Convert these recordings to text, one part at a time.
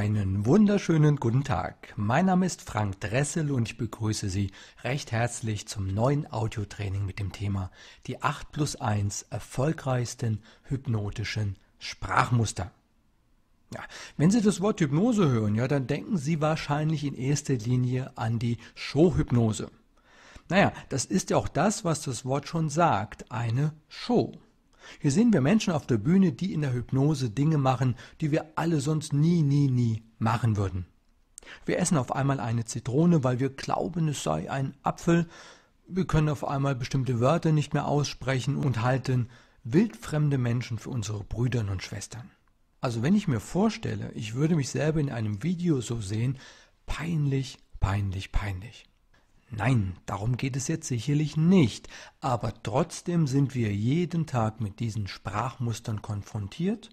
Einen wunderschönen guten Tag. Mein Name ist Frank Dressel und ich begrüße Sie recht herzlich zum neuen Audiotraining mit dem Thema die 8 plus 1 erfolgreichsten hypnotischen Sprachmuster. Ja, wenn Sie das Wort Hypnose hören, ja, dann denken Sie wahrscheinlich in erster Linie an die Showhypnose. Naja, das ist ja auch das, was das Wort schon sagt, eine Show. Hier sehen wir Menschen auf der Bühne, die in der Hypnose Dinge machen, die wir alle sonst nie, nie, nie machen würden. Wir essen auf einmal eine Zitrone, weil wir glauben, es sei ein Apfel. Wir können auf einmal bestimmte Wörter nicht mehr aussprechen und halten wildfremde Menschen für unsere Brüder und Schwestern. Also wenn ich mir vorstelle, ich würde mich selber in einem Video so sehen, peinlich, peinlich, peinlich. Nein, darum geht es jetzt sicherlich nicht, aber trotzdem sind wir jeden Tag mit diesen Sprachmustern konfrontiert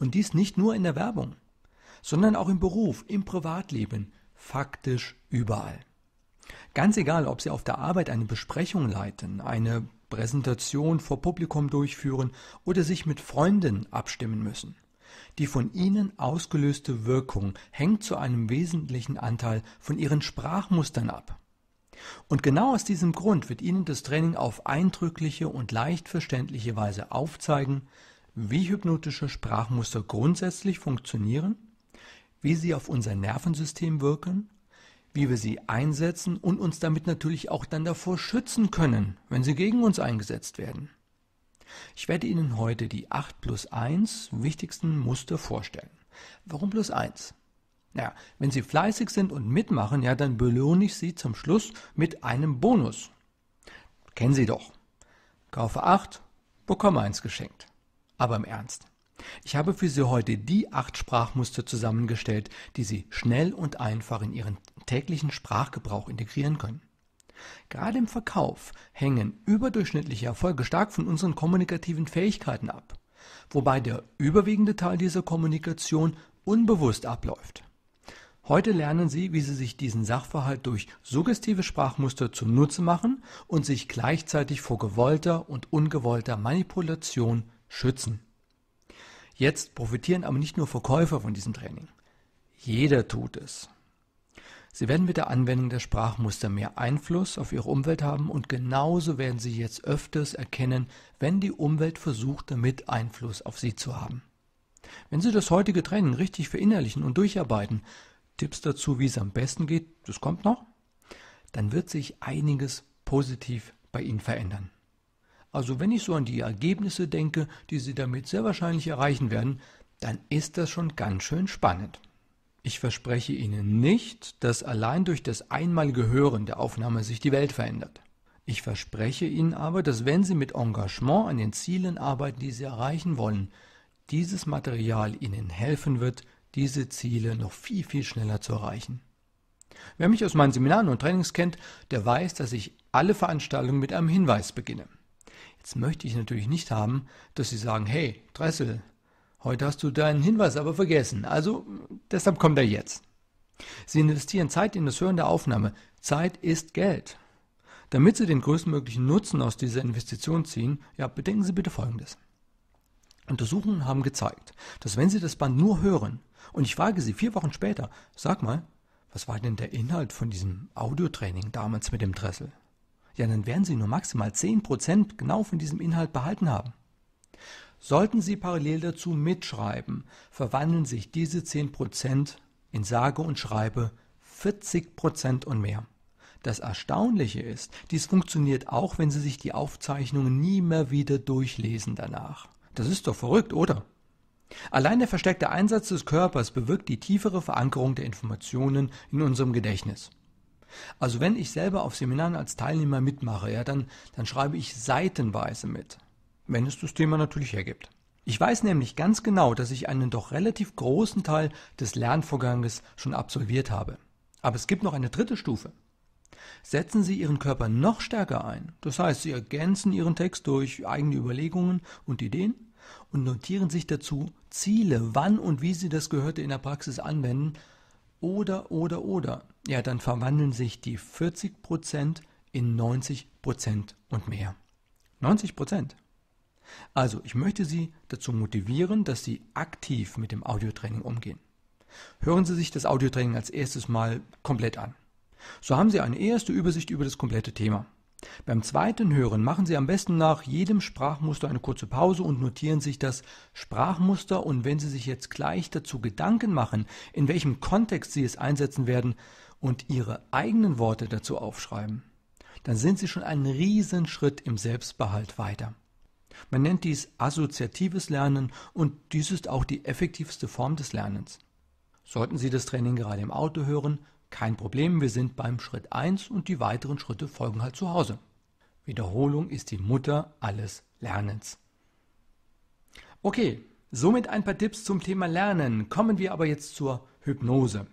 und dies nicht nur in der Werbung, sondern auch im Beruf, im Privatleben, faktisch überall. Ganz egal, ob Sie auf der Arbeit eine Besprechung leiten, eine Präsentation vor Publikum durchführen oder sich mit Freunden abstimmen müssen. Die von ihnen ausgelöste Wirkung hängt zu einem wesentlichen Anteil von ihren Sprachmustern ab. Und genau aus diesem Grund wird Ihnen das Training auf eindrückliche und leicht verständliche Weise aufzeigen, wie hypnotische Sprachmuster grundsätzlich funktionieren, wie sie auf unser Nervensystem wirken, wie wir sie einsetzen und uns damit natürlich auch dann davor schützen können, wenn sie gegen uns eingesetzt werden. Ich werde Ihnen heute die 8 plus 1 wichtigsten Muster vorstellen. Warum plus 1? Ja, wenn sie fleißig sind und mitmachen, ja, dann belohne ich sie zum Schluss mit einem Bonus. Kennen Sie doch. Kaufe acht, bekomme eins geschenkt. Aber im Ernst. Ich habe für Sie heute die acht Sprachmuster zusammengestellt, die Sie schnell und einfach in Ihren täglichen Sprachgebrauch integrieren können. Gerade im Verkauf hängen überdurchschnittliche Erfolge stark von unseren kommunikativen Fähigkeiten ab, wobei der überwiegende Teil dieser Kommunikation unbewusst abläuft. Heute lernen Sie, wie Sie sich diesen Sachverhalt durch suggestive Sprachmuster zunutze machen und sich gleichzeitig vor gewollter und ungewollter Manipulation schützen. Jetzt profitieren aber nicht nur Verkäufer von diesem Training. Jeder tut es. Sie werden mit der Anwendung der Sprachmuster mehr Einfluss auf Ihre Umwelt haben und genauso werden Sie jetzt öfters erkennen, wenn die Umwelt versucht, damit Einfluss auf Sie zu haben. Wenn Sie das heutige Training richtig verinnerlichen und durcharbeiten, Tipps dazu, wie es am besten geht, das kommt noch, dann wird sich einiges positiv bei Ihnen verändern. Also wenn ich so an die Ergebnisse denke, die Sie damit sehr wahrscheinlich erreichen werden, dann ist das schon ganz schön spannend. Ich verspreche Ihnen nicht, dass allein durch das einmalige Hören der Aufnahme sich die Welt verändert. Ich verspreche Ihnen aber, dass wenn Sie mit Engagement an den Zielen arbeiten, die Sie erreichen wollen, dieses Material Ihnen helfen wird, diese Ziele noch viel, viel schneller zu erreichen. Wer mich aus meinen Seminaren und Trainings kennt, der weiß, dass ich alle Veranstaltungen mit einem Hinweis beginne. Jetzt möchte ich natürlich nicht haben, dass Sie sagen, hey, Dressel, heute hast du deinen Hinweis aber vergessen, also deshalb kommt er jetzt. Sie investieren Zeit in das Hören der Aufnahme. Zeit ist Geld. Damit Sie den größtmöglichen Nutzen aus dieser Investition ziehen, ja, bedenken Sie bitte Folgendes. Untersuchungen haben gezeigt, dass wenn Sie das Band nur hören, und ich frage sie vier Wochen später, sag mal, was war denn der Inhalt von diesem Audiotraining damals mit dem Dressel? Ja, dann werden Sie nur maximal 10% genau von diesem Inhalt behalten haben. Sollten Sie parallel dazu mitschreiben, verwandeln sich diese 10% in sage und schreibe 40% und mehr. Das Erstaunliche ist, dies funktioniert auch, wenn Sie sich die Aufzeichnungen nie mehr wieder durchlesen danach. Das ist doch verrückt, oder? Allein der verstärkte Einsatz des Körpers bewirkt die tiefere Verankerung der Informationen in unserem Gedächtnis. Also wenn ich selber auf Seminaren als Teilnehmer mitmache, ja, dann, dann schreibe ich seitenweise mit, wenn es das Thema natürlich hergibt. Ich weiß nämlich ganz genau, dass ich einen doch relativ großen Teil des Lernvorganges schon absolviert habe. Aber es gibt noch eine dritte Stufe. Setzen Sie Ihren Körper noch stärker ein. Das heißt, Sie ergänzen Ihren Text durch eigene Überlegungen und Ideen und notieren sich dazu Ziele, wann und wie Sie das Gehörte in der Praxis anwenden oder, oder, oder. Ja, dann verwandeln sich die 40% in 90% und mehr. 90%. Also, ich möchte Sie dazu motivieren, dass Sie aktiv mit dem Audiotraining umgehen. Hören Sie sich das Audiotraining als erstes Mal komplett an. So haben Sie eine erste Übersicht über das komplette Thema. Beim zweiten Hören machen Sie am besten nach jedem Sprachmuster eine kurze Pause und notieren sich das Sprachmuster und wenn Sie sich jetzt gleich dazu Gedanken machen, in welchem Kontext Sie es einsetzen werden und Ihre eigenen Worte dazu aufschreiben, dann sind Sie schon einen Riesenschritt im Selbstbehalt weiter. Man nennt dies assoziatives Lernen und dies ist auch die effektivste Form des Lernens. Sollten Sie das Training gerade im Auto hören, kein Problem, wir sind beim Schritt 1 und die weiteren Schritte folgen halt zu Hause. Wiederholung ist die Mutter alles Lernens. Okay, somit ein paar Tipps zum Thema Lernen. Kommen wir aber jetzt zur Hypnose.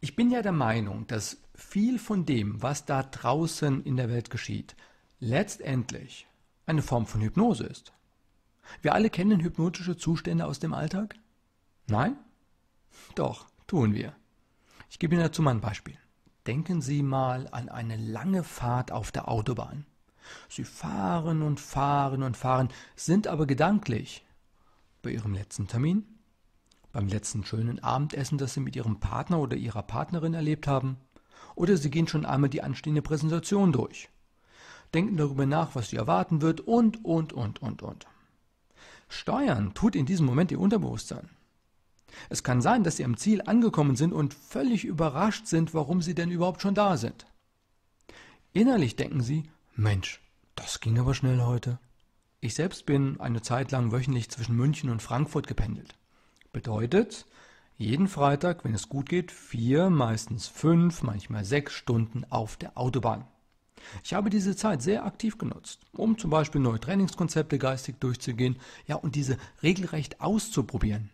Ich bin ja der Meinung, dass viel von dem, was da draußen in der Welt geschieht, letztendlich eine Form von Hypnose ist. Wir alle kennen hypnotische Zustände aus dem Alltag? Nein? Doch, tun wir. Ich gebe Ihnen dazu mal ein Beispiel. Denken Sie mal an eine lange Fahrt auf der Autobahn. Sie fahren und fahren und fahren, sind aber gedanklich bei Ihrem letzten Termin, beim letzten schönen Abendessen, das Sie mit Ihrem Partner oder Ihrer Partnerin erlebt haben, oder Sie gehen schon einmal die anstehende Präsentation durch, denken darüber nach, was Sie erwarten wird und, und, und, und, und. Steuern tut in diesem Moment Ihr Unterbewusstsein. Es kann sein, dass sie am Ziel angekommen sind und völlig überrascht sind, warum sie denn überhaupt schon da sind. Innerlich denken sie, Mensch, das ging aber schnell heute. Ich selbst bin eine Zeit lang wöchentlich zwischen München und Frankfurt gependelt. Bedeutet, jeden Freitag, wenn es gut geht, vier, meistens fünf, manchmal sechs Stunden auf der Autobahn. Ich habe diese Zeit sehr aktiv genutzt, um zum Beispiel neue Trainingskonzepte geistig durchzugehen, ja, und diese regelrecht auszuprobieren.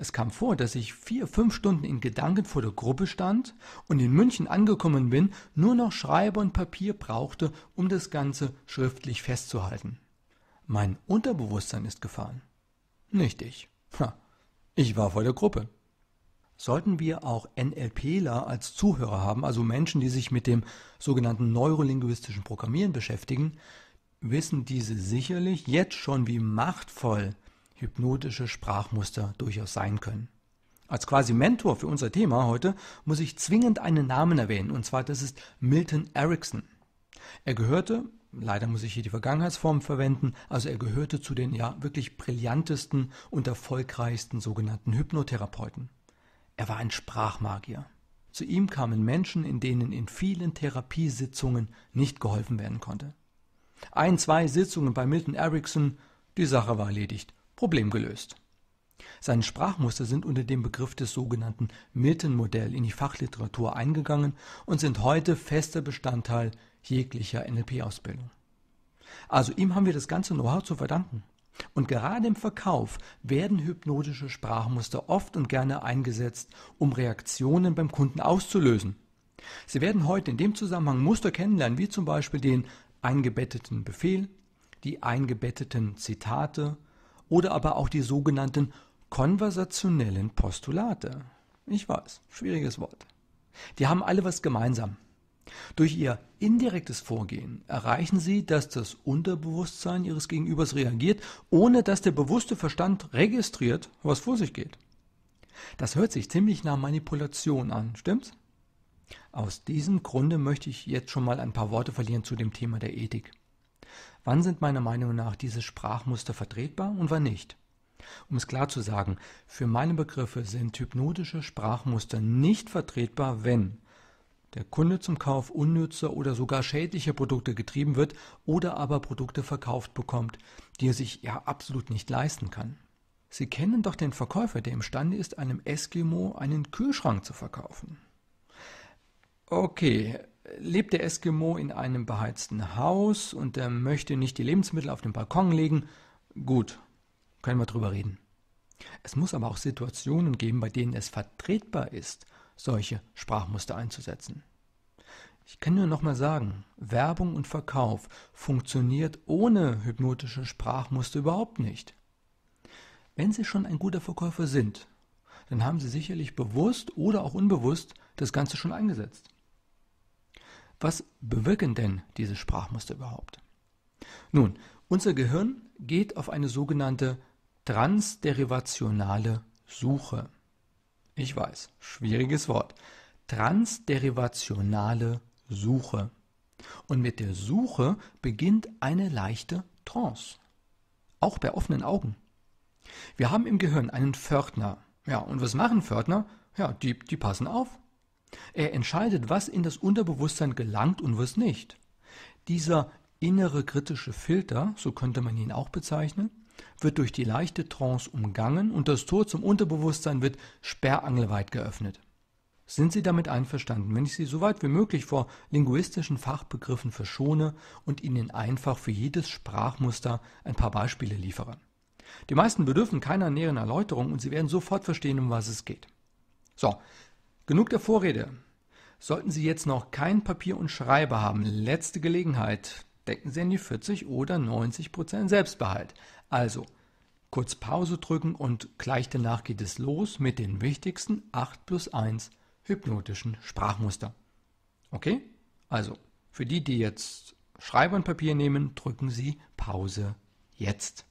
Es kam vor, dass ich vier, fünf Stunden in Gedanken vor der Gruppe stand und in München angekommen bin, nur noch Schreiber und Papier brauchte, um das Ganze schriftlich festzuhalten. Mein Unterbewusstsein ist gefahren. Nicht ich. Ha, ich war vor der Gruppe. Sollten wir auch NLPler als Zuhörer haben, also Menschen, die sich mit dem sogenannten neurolinguistischen Programmieren beschäftigen, wissen diese sicherlich jetzt schon, wie machtvoll hypnotische Sprachmuster durchaus sein können. Als quasi Mentor für unser Thema heute muss ich zwingend einen Namen erwähnen, und zwar das ist Milton Erickson. Er gehörte, leider muss ich hier die Vergangenheitsform verwenden, also er gehörte zu den ja wirklich brillantesten und erfolgreichsten sogenannten Hypnotherapeuten. Er war ein Sprachmagier. Zu ihm kamen Menschen, in denen in vielen Therapiesitzungen nicht geholfen werden konnte. Ein, zwei Sitzungen bei Milton Erickson, die Sache war erledigt. Problem gelöst. Seine Sprachmuster sind unter dem Begriff des sogenannten Milton-Modell in die Fachliteratur eingegangen und sind heute fester Bestandteil jeglicher NLP-Ausbildung. Also ihm haben wir das ganze Know-how zu verdanken. Und gerade im Verkauf werden hypnotische Sprachmuster oft und gerne eingesetzt, um Reaktionen beim Kunden auszulösen. Sie werden heute in dem Zusammenhang Muster kennenlernen, wie zum Beispiel den eingebetteten Befehl, die eingebetteten Zitate, oder aber auch die sogenannten konversationellen Postulate. Ich weiß, schwieriges Wort. Die haben alle was gemeinsam. Durch ihr indirektes Vorgehen erreichen sie, dass das Unterbewusstsein ihres Gegenübers reagiert, ohne dass der bewusste Verstand registriert, was vor sich geht. Das hört sich ziemlich nach Manipulation an, stimmt's? Aus diesem Grunde möchte ich jetzt schon mal ein paar Worte verlieren zu dem Thema der Ethik. Wann sind meiner Meinung nach diese Sprachmuster vertretbar und wann nicht? Um es klar zu sagen, für meine Begriffe sind hypnotische Sprachmuster nicht vertretbar, wenn der Kunde zum Kauf unnützer oder sogar schädlicher Produkte getrieben wird oder aber Produkte verkauft bekommt, die er sich ja absolut nicht leisten kann. Sie kennen doch den Verkäufer, der imstande ist, einem Eskimo einen Kühlschrank zu verkaufen. Okay, lebt der Eskimo in einem beheizten Haus und er möchte nicht die Lebensmittel auf den Balkon legen, gut, können wir drüber reden. Es muss aber auch Situationen geben, bei denen es vertretbar ist, solche Sprachmuster einzusetzen. Ich kann nur nochmal sagen, Werbung und Verkauf funktioniert ohne hypnotische Sprachmuster überhaupt nicht. Wenn Sie schon ein guter Verkäufer sind, dann haben Sie sicherlich bewusst oder auch unbewusst das Ganze schon eingesetzt. Was bewirken denn diese Sprachmuster überhaupt? Nun, unser Gehirn geht auf eine sogenannte transderivationale Suche. Ich weiß, schwieriges Wort. Transderivationale Suche. Und mit der Suche beginnt eine leichte Trance. Auch bei offenen Augen. Wir haben im Gehirn einen Pförtner. Ja, und was machen Pförtner? Ja, die, die passen auf. Er entscheidet, was in das Unterbewusstsein gelangt und was nicht. Dieser innere kritische Filter, so könnte man ihn auch bezeichnen, wird durch die leichte Trance umgangen und das Tor zum Unterbewusstsein wird sperrangelweit geöffnet. Sind Sie damit einverstanden, wenn ich Sie so weit wie möglich vor linguistischen Fachbegriffen verschone und Ihnen einfach für jedes Sprachmuster ein paar Beispiele liefere? Die meisten bedürfen keiner näheren Erläuterung und Sie werden sofort verstehen, um was es geht. So, Genug der Vorrede. Sollten Sie jetzt noch kein Papier und Schreiber haben, letzte Gelegenheit, denken Sie an die 40 oder 90 Prozent Selbstbehalt. Also kurz Pause drücken und gleich danach geht es los mit den wichtigsten 8 plus 1 hypnotischen Sprachmuster. Okay? Also für die, die jetzt Schreiber und Papier nehmen, drücken Sie Pause jetzt.